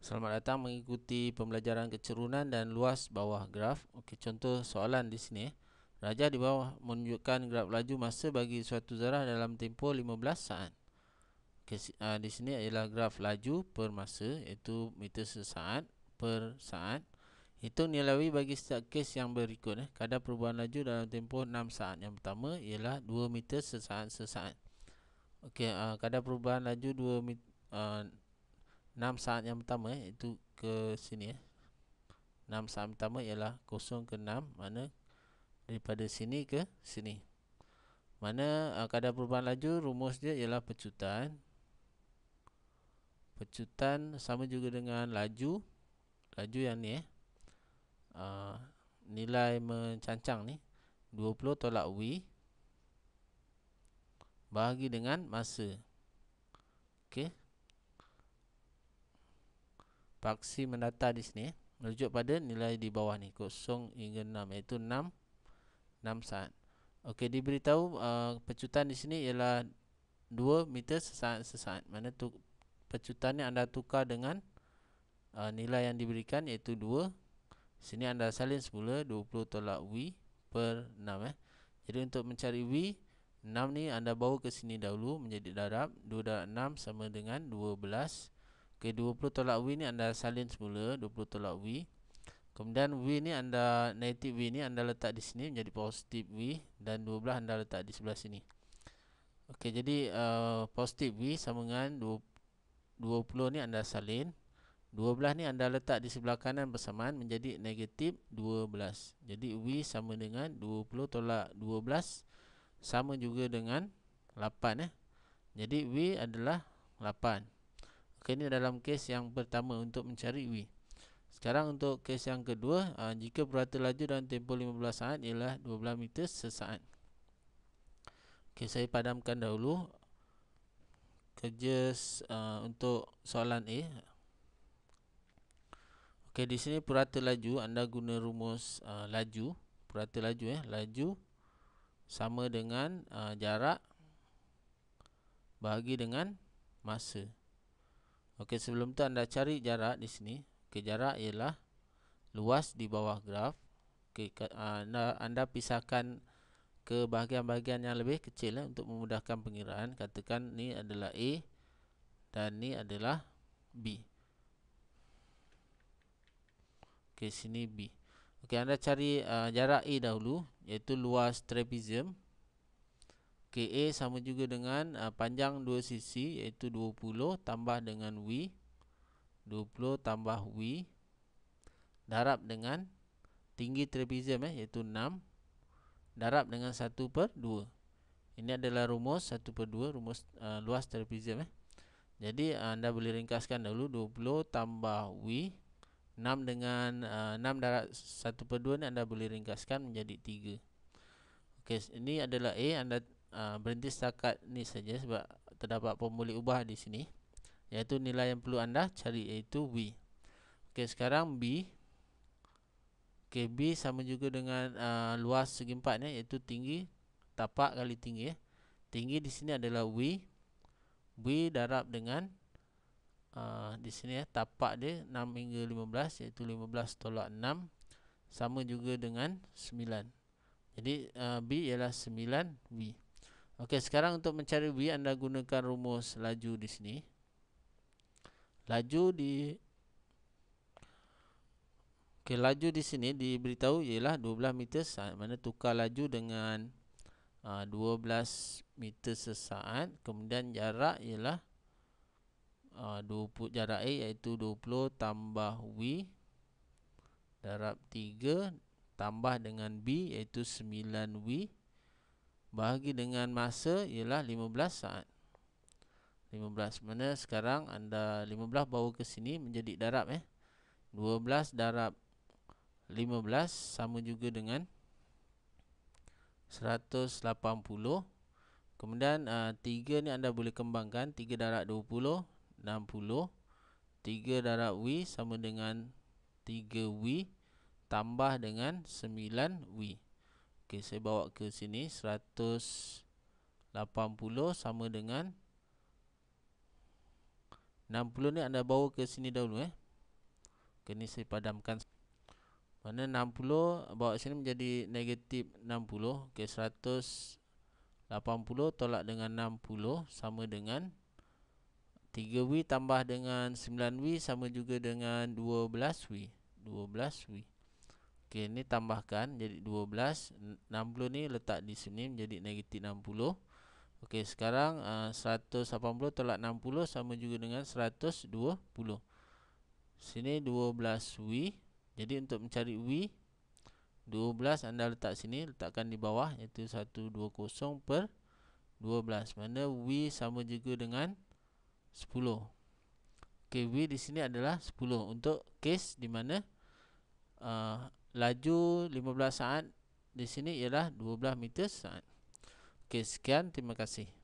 Selamat datang mengikuti pembelajaran kecerunan dan luas bawah graf. Okey, contoh soalan di sini. Eh. Raja di bawah menunjukkan graf laju masa bagi suatu zarah dalam tempoh 15 saat. Okey, ah, di sini ialah graf laju per masa iaitu meter sesaat per saat. Itu nilai bagi setiap kes yang berikut eh. Kadar perubahan laju dalam tempoh 6 saat. Yang pertama ialah 2 meter sesaat sesaat. Okey, ah, kadar perubahan laju 2 meter ah, 6 saat yang pertama eh, itu ke sini eh. 6 saat pertama ialah 0 ke 6 mana daripada sini ke sini mana uh, kadar perubahan laju rumus dia ialah pecutan pecutan sama juga dengan laju laju yang ni eh. uh, nilai mencancang ni 20 tolak w bahagi dengan masa Okey, paksi mendata di sini eh, merujuk pada nilai di bawah ni 0 hingga 6 iaitu 6 6 saat. Okey diberitahu uh, pecutan di sini ialah 2 meter sesaat sesaat. Mana tu pecutan yang anda tukar dengan uh, nilai yang diberikan iaitu 2. sini anda salin semula 20 tolak V per 6 eh. Jadi untuk mencari V 6 ni anda bawa ke sini dahulu menjadi darab 2 darab 6 sama dengan 12 Okey 20 tolak V ni anda salin semula 20 tolak V Kemudian V ni anda negatif V ni anda letak di sini menjadi positif V Dan 12 anda letak di sebelah sini Okey jadi uh, eh, positif V sama dengan 20 ni anda salin 12 ni anda letak di sebelah kanan bersamaan menjadi negatif 12 Jadi V sama dengan 20 tolak 12 Sama juga dengan 8 eh. Jadi V adalah 8 Okay, ini dalam kes yang pertama untuk mencari w. Sekarang untuk kes yang kedua, uh, jika berata laju dalam tempoh 15 saat ialah 12 meter sesaat. Okay, saya padamkan dahulu kerja uh, untuk soalan A. Okay, di sini purata laju anda guna rumus uh, laju, purata laju eh, laju sama dengan uh, jarak bahagi dengan masa. Okey, sebelum tu anda cari jarak di sini. Okey, jarak ialah luas di bawah graf. Okey, ah, anda, anda pisahkan ke bahagian-bahagian yang lebih kecil eh, untuk memudahkan pengiraan. Katakan ni adalah A dan ni adalah B. Okey, sini B. Okey, anda cari uh, jarak A dahulu iaitu luas trapezium. KA sama juga dengan uh, panjang dua sisi iaitu 20 tambah dengan W 20 tambah W darab dengan tinggi trapezium eh, iaitu 6 darab dengan 1 per 2 ini adalah rumus 1 per 2 rumus uh, luas trapezium eh. jadi uh, anda boleh ringkaskan dulu 20 tambah W 6 dengan uh, 6 darab 1 per 2 ni anda boleh ringkaskan menjadi 3 Okey, ini adalah A anda Ah, berhenti setakat ni saja sebab terdapat pemulih ubah di sini iaitu nilai yang perlu anda cari iaitu B ok sekarang B ok B sama juga dengan uh, luas segi empat ni iaitu tinggi tapak kali tinggi eh. tinggi di sini adalah W W darab dengan uh, di sini eh, tapak dia 6 hingga 15 iaitu 15 tolak 6 sama juga dengan 9 jadi uh, B ialah 9 W Okey, sekarang untuk mencari V anda gunakan rumus laju di sini. Laju di Okey, laju di sini diberitahu ialah 12 meter saat mana tukar laju dengan 12 ah, meter sesaat kemudian jarak ialah 20 ah, jarak A iaitu 20 tambah V darab 3 tambah dengan B iaitu 9 V bahagi dengan masa ialah 15 saat 15 mana sekarang anda 15 bawa ke sini menjadi darab eh 12 darab 15 sama juga dengan 180 kemudian aa, ah, 3 ni anda boleh kembangkan 3 darab 20 60 3 darab w sama dengan 3 w tambah dengan 9 w Okey, saya bawa ke sini 180 sama dengan 60 ni anda bawa ke sini dahulu eh. Okey, ni saya padamkan. Mana 60 bawa sini menjadi negatif 60. Okey, 180 tolak dengan 60 sama dengan 3W tambah dengan 9W sama juga dengan 12W. 12W. Okey, ni tambahkan jadi 12. 60 ni letak di sini menjadi negatif 60. Okey, sekarang eh, uh, 180 tolak 60 sama juga dengan 120. Sini 12 W. Jadi untuk mencari W, 12 anda letak sini, letakkan di bawah iaitu 120 per 12. Mana W sama juga dengan 10. Okey, W di sini adalah 10 untuk case di mana uh, laju 15 saat di sini ialah 12 meter saat. Okey, sekian. Terima kasih.